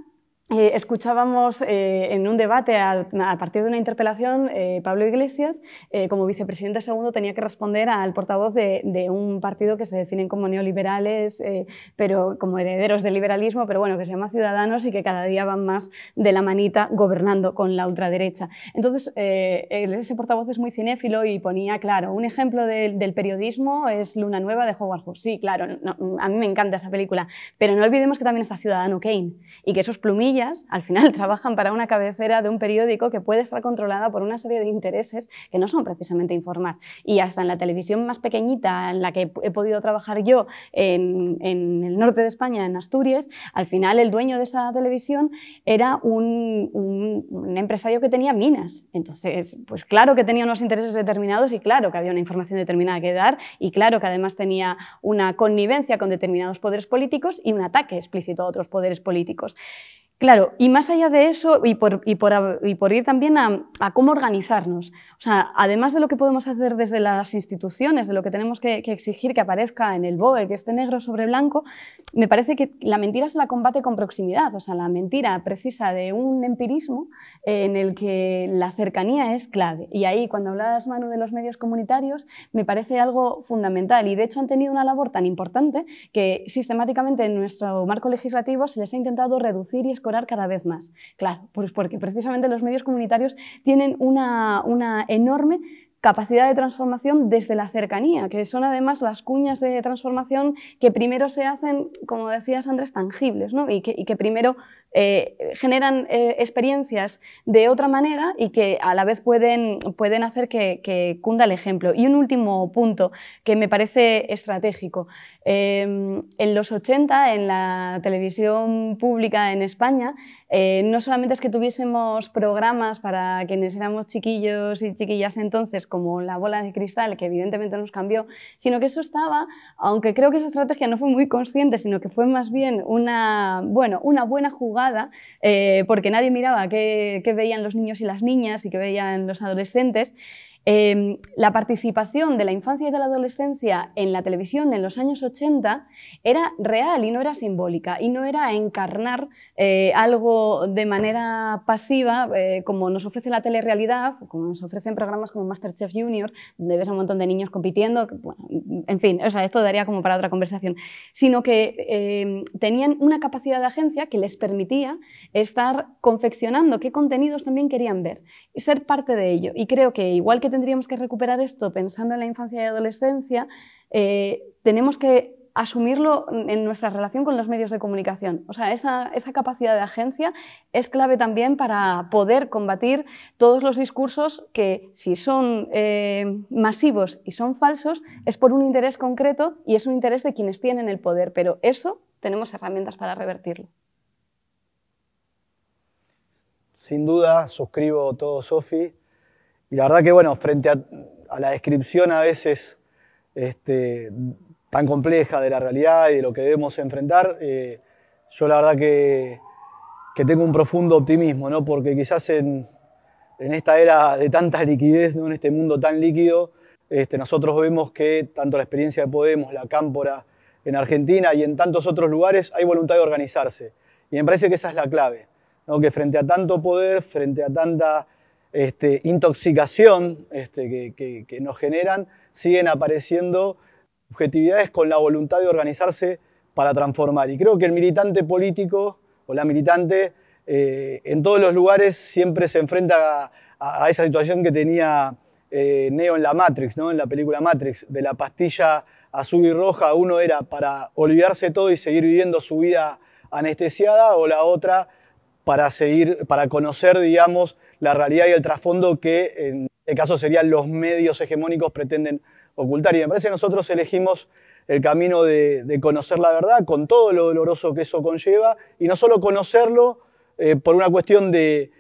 Speaker 4: eh, escuchábamos eh, en un debate a, partir de una interpelación, eh, Pablo Iglesias, como vicepresidente segundo, tenía que responder al portavoz de, un partido que se definen como neoliberales, pero como herederos del liberalismo, pero bueno, que se llama Ciudadanos y que cada día van más de la manita gobernando con la ultraderecha. Entonces, ese portavoz es muy cinéfilo y ponía, claro, un ejemplo del periodismo es Luna Nueva de Howard Hughes. Sí, claro, a mí me encanta esa película, pero no olvidemos que también está Ciudadano Kane y que esos plumillos al final <laughs> trabajan para una cabecera de un periódico que puede estar controlada por una serie de intereses que no son precisamente informar. Y hasta en la televisión más pequeñita en la que he podido trabajar yo en, el norte de España, en Asturias, al final el dueño de esa televisión era un, un empresario que tenía minas. Entonces, pues claro que tenía unos intereses determinados y claro que había una información determinada que dar y claro que además tenía una connivencia con determinados poderes políticos y un ataque explícito a otros poderes políticos. Claro, y más allá de eso, y por, ir también a, cómo organizarnos. O sea, además de lo que podemos hacer desde las instituciones, de lo que tenemos que, exigir que aparezca en el BOE, que esté negro sobre blanco, me parece que la mentira se la combate con proximidad. O sea, la mentira precisa de un empirismo eh, en el que la cercanía es clave. Y ahí, cuando hablabas, Manu, de los medios comunitarios, me parece algo fundamental. Y de hecho han tenido una labor tan importante que sistemáticamente en nuestro marco legislativo se les ha intentado reducir y escorar cada vez más. Claro, pues porque precisamente los medios comunitarios tienen una, enorme capacidad de transformación desde la cercanía, que son además las cuñas de transformación que primero se hacen, como decías Andrés, tangibles, ¿no? y, que, y que primero eh, generan eh, experiencias de otra manera y que a la vez pueden, pueden hacer que, cunda el ejemplo. Y un último punto que me parece estratégico. Em, en los 80, en la televisión pública en España, eh, no solamente es que tuviésemos programas para quienes éramos chiquillos y chiquillas entonces, como La bola de cristal, que evidentemente nos cambió, sino que eso estaba, aunque creo que esa estrategia no fue muy consciente, sino que fue más bien una, bueno, una buena jugada eh, porque nadie miraba qué, veían los niños y las niñas y qué veían los adolescentes. Em, la participación de la infancia y de la adolescencia en la televisión en los años 80 era real y no era simbólica y no era encarnar eh, algo de manera pasiva eh, como nos ofrece la telerrealidad, como nos ofrecen programas como Masterchef Junior, donde ves a un montón de niños compitiendo, en fin, o esto daría como para otra conversación, sino que em, tenían una capacidad de agencia que les permitía estar confeccionando qué contenidos también querían ver y ser parte de ello. Y creo que igual que tendríamos que recuperar esto pensando en la infancia y adolescencia, eh, tenemos que asumirlo en nuestra relación con los medios de comunicación. O sea, esa, capacidad de agencia es clave también para poder combatir todos los discursos que, si son eh, masivos y son falsos, es por un interés concreto y es un interés de quienes tienen el poder. Pero eso tenemos herramientas para revertirlo.
Speaker 1: Sin duda, suscribo todo, Sofi. Y la verdad que, bueno, frente a, la descripción a veces este, tan compleja de la realidad y de lo que debemos enfrentar, eh, yo la verdad que, que, tengo un profundo optimismo, ¿no? Porque quizás en, en esta era de tanta liquidez, ¿no? en este mundo tan líquido, este, nosotros vemos que tanto la experiencia de Podemos, la Cámpora en Argentina y en tantos otros lugares hay voluntad de organizarse. Y me parece que esa es la clave, ¿no? que frente a tanto poder, frente a tanta este, intoxicación este, que, nos generan, siguen apareciendo objetividades con la voluntad de organizarse para transformar. Y creo que el militante político o la militante eh, en todos los lugares siempre se enfrenta a, esa situación que tenía eh, Neo en la Matrix, en la película Matrix, de la pastilla azul y roja, uno era para olvidarse todo y seguir viviendo su vida anestesiada o la otra para seguir, para conocer, digamos, la realidad y el trasfondo que en este caso serían los medios hegemónicos pretenden ocultar. Y me parece que nosotros elegimos el camino de, conocer la verdad con todo lo doloroso que eso conlleva y no solo conocerlo eh, por una cuestión de,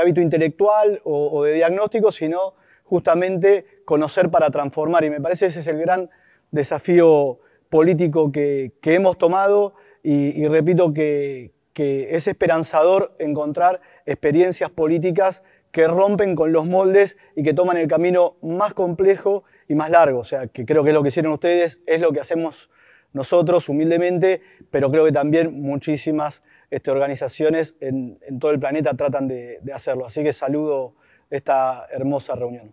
Speaker 1: hábito intelectual o, de diagnóstico, sino justamente conocer para transformar. Y me parece que ese es el gran desafío político que, hemos tomado y, repito que es esperanzador encontrar experiencias políticas que rompen con los moldes y que toman el camino más complejo y más largo. O sea, que creo que es lo que hicieron ustedes, es lo que hacemos nosotros humildemente, pero creo que también muchísimas este, organizaciones en, todo el planeta tratan de, hacerlo. Así que saludo esta hermosa reunión.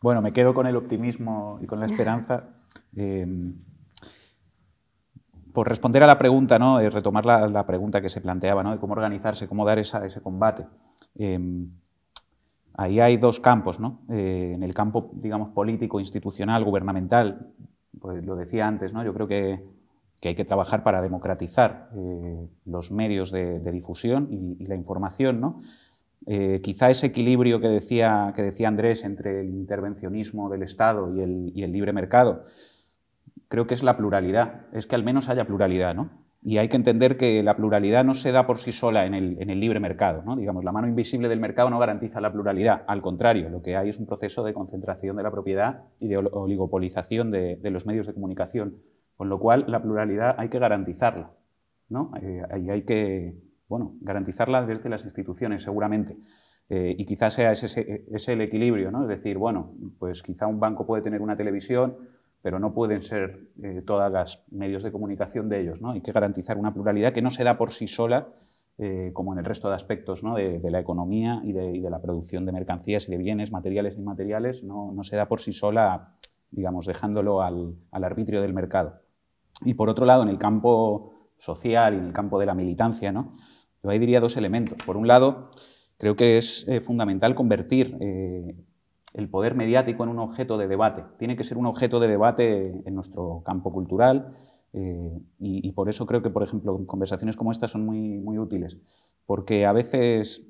Speaker 3: Bueno, me quedo con el optimismo y con la esperanza. <laughs> por responder a la pregunta, ¿no? Eh, retomar la, pregunta que se planteaba, ¿no? de cómo organizarse, cómo dar esa, ese combate. Em, ahí hay dos campos, eh, en el campo, digamos, político, institucional, gubernamental, pues lo decía antes, ¿no? Yo creo que, hay que trabajar para democratizar eh, los medios de, difusión y, la información, quizá ese equilibrio que decía, que decía Andrés entre el intervencionismo del Estado y el libre mercado, creo que es la pluralidad, es que al menos haya pluralidad, ¿no? Y hay que entender que la pluralidad no se da por sí sola en el, libre mercado, ¿no? Digamos, la mano invisible del mercado no garantiza la pluralidad, al contrario, lo que hay es un proceso de concentración de la propiedad y de oligopolización de, los medios de comunicación, con lo cual la pluralidad hay que garantizarla, ¿no? y eh, hay que, bueno, garantizarla desde las instituciones, seguramente. Eh, y quizás sea ese, el equilibrio, ¿no? Es decir, bueno, pues quizá un banco puede tener una televisión, pero no pueden ser eh, todas las medios de comunicación de ellos. ¿no? Hay que garantizar una pluralidad que no se da por sí sola, eh, como en el resto de aspectos ¿no? de, la economía y de, la producción de mercancías y de bienes materiales e inmateriales, no, se da por sí sola, digamos, dejándolo al, arbitrio del mercado. Y por otro lado, en el campo social y en el campo de la militancia, ¿no? yo ahí diría dos elementos. Por un lado, creo que es eh, fundamental convertir el poder mediático en un objeto de debate. Tiene que ser un objeto de debate en nuestro campo cultural eh, y, por eso creo que, por ejemplo, conversaciones como estas son muy, muy útiles, porque a veces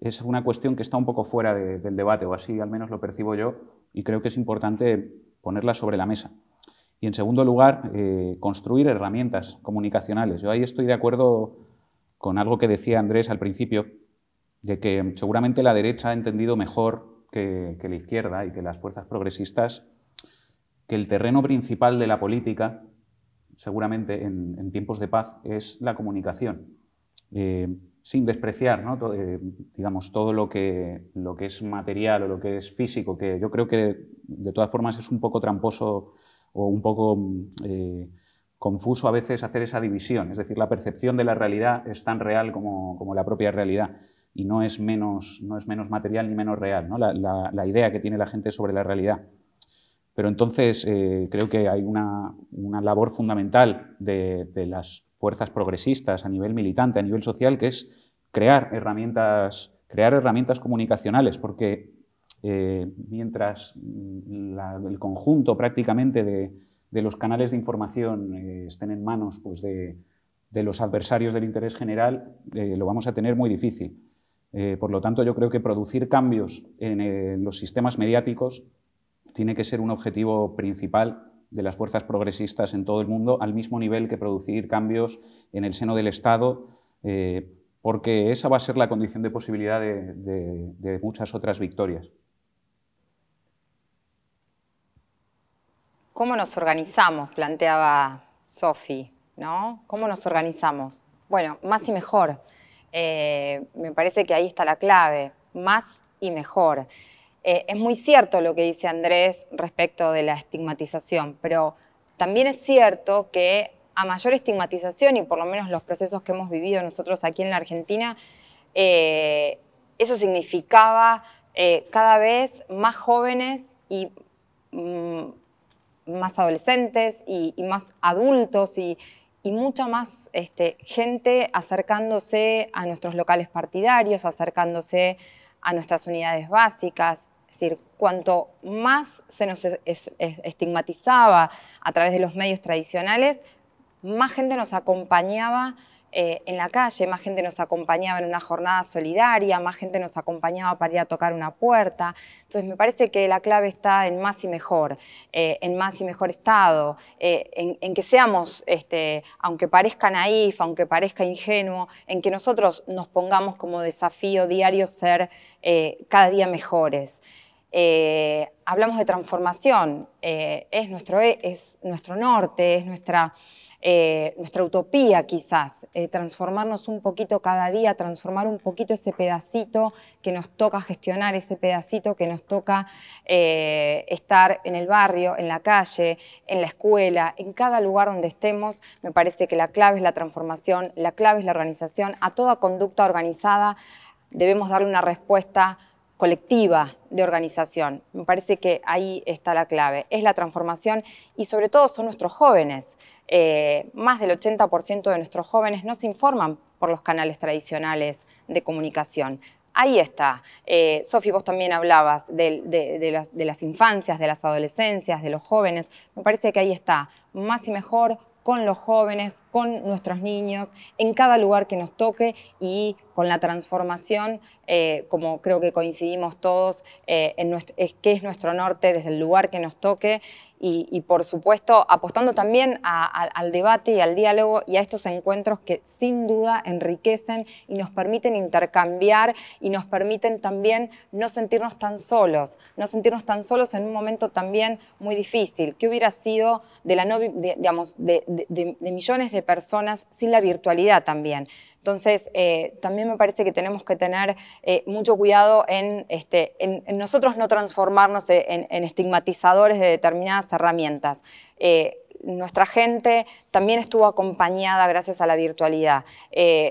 Speaker 3: es una cuestión que está un poco fuera del debate, o así al menos lo percibo yo, y creo que es importante ponerla sobre la mesa. Y en segundo lugar, eh, construir herramientas comunicacionales. Yo ahí estoy de acuerdo con algo que decía Andrés al principio, de que seguramente la derecha ha entendido mejor que, la izquierda y que las fuerzas progresistas, que el terreno principal de la política, seguramente en, tiempos de paz, es la comunicación. Eh, sin despreciar, ¿no? todo, eh, digamos, todo lo que, lo que es material o lo que es físico, que yo creo que de todas formas es un poco tramposo o un poco eh, confuso a veces hacer esa división. Es decir, la percepción de la realidad es tan real como, como la propia realidad y no es menos, no es menos material ni menos real, ¿no? la, la, idea que tiene la gente sobre la realidad. Pero entonces eh, creo que hay una, una labor fundamental de, de, las fuerzas progresistas a nivel militante, a nivel social, que es crear herramientas, crear herramientas comunicacionales, porque eh, mientras el conjunto prácticamente de, de, los canales de información eh, estén en manos pues, de, de, los adversarios del interés general, lo vamos a tener muy difícil. Eh, por lo tanto, yo creo que producir cambios eh, en, los sistemas mediáticos tiene que ser un objetivo principal de las fuerzas progresistas en todo el mundo, al mismo nivel que producir cambios en el seno del Estado, eh, porque esa va a ser la condición de posibilidad de, muchas otras victorias.
Speaker 2: ¿Cómo nos organizamos? Planteaba Sofi, ¿no? ¿Cómo nos organizamos? Bueno, más y mejor. Eh, me parece que ahí está la clave, más y mejor. Eh, es muy cierto lo que dice Andrés respecto de la estigmatización, pero también es cierto que a mayor estigmatización y por lo menos los procesos que hemos vivido nosotros aquí en la Argentina, eh, eso significaba cada vez más jóvenes y mm, más adolescentes y, y más adultos y, y mucha más este, gente acercándose a nuestros locales partidarios, acercándose a nuestras unidades básicas. Es decir, cuanto más se nos estigmatizaba a través de los medios tradicionales, más gente nos acompañaba eh, en la calle, más gente nos acompañaba en una jornada solidaria, más gente nos acompañaba para ir a tocar una puerta. Entonces me parece que la clave está en más y mejor, eh, en más y mejor estado, eh, en, que seamos, este, aunque parezca naif, aunque parezca ingenuo, en que nosotros nos pongamos como desafío diario ser cada día mejores. hablamos de transformación, es, nuestro, es nuestro norte, es nuestra eh, nuestra utopía quizás, eh, transformarnos un poquito cada día, transformar un poquito ese pedacito que nos toca gestionar, ese pedacito que nos toca eh, estar en el barrio, en la calle, en la escuela, en cada lugar donde estemos. Me parece que la clave es la transformación, la clave es la organización. A toda conducta organizada debemos darle una respuesta colectiva de organización. Me parece que ahí está la clave. Es la transformación y sobre todo son nuestros jóvenes. Eh, más del 80% de nuestros jóvenes no se informan por los canales tradicionales de comunicación. Ahí está. Eh, Sofi, vos también hablabas de, las, de las infancias, de las adolescencias, de los jóvenes. Me parece que ahí está. Más y mejor con los jóvenes, con nuestros niños, en cada lugar que nos toque y con la transformación, eh, como creo que coincidimos todos, eh, en es, que es nuestro norte desde el lugar que nos toque y, por supuesto apostando también al debate y al diálogo y a estos encuentros que sin duda enriquecen y nos permiten intercambiar y nos permiten también no sentirnos tan solos, no sentirnos tan solos en un momento también muy difícil. ¿Qué hubiera sido de, la digamos, de millones de personas sin la virtualidad también? Entonces, eh, también me parece que tenemos que tener eh, mucho cuidado este, en, nosotros no transformarnos eh, en, estigmatizadores de determinadas herramientas. nuestra gente también estuvo acompañada gracias a la virtualidad.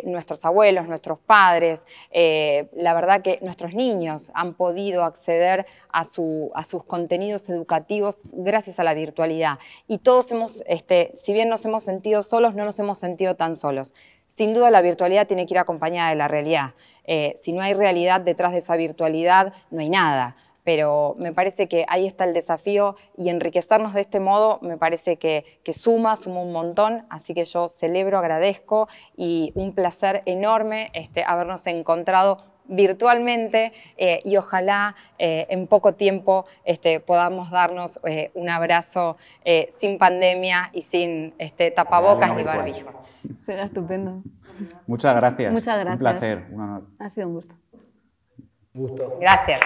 Speaker 2: nuestros abuelos, nuestros padres, la verdad que nuestros niños han podido acceder a, sus contenidos educativos gracias a la virtualidad. Y todos hemos, este, si bien nos hemos sentido solos, no nos hemos sentido tan solos. Sin duda la virtualidad tiene que ir acompañada de la realidad. Eh, si no hay realidad detrás de esa virtualidad, no hay nada. Pero me parece que ahí está el desafío y enriquecernos de este modo me parece que, suma, suma un montón. Así que yo celebro, agradezco y un placer enorme este, habernos encontrado virtualmente eh, y ojalá eh, en poco tiempo este, podamos darnos eh, un abrazo sin pandemia y sin este, tapabocas ni barbijos.
Speaker 4: Será estupendo.
Speaker 3: Muchas gracias. Muchas gracias. Un placer. Ha sido un gusto. gusto. Gracias.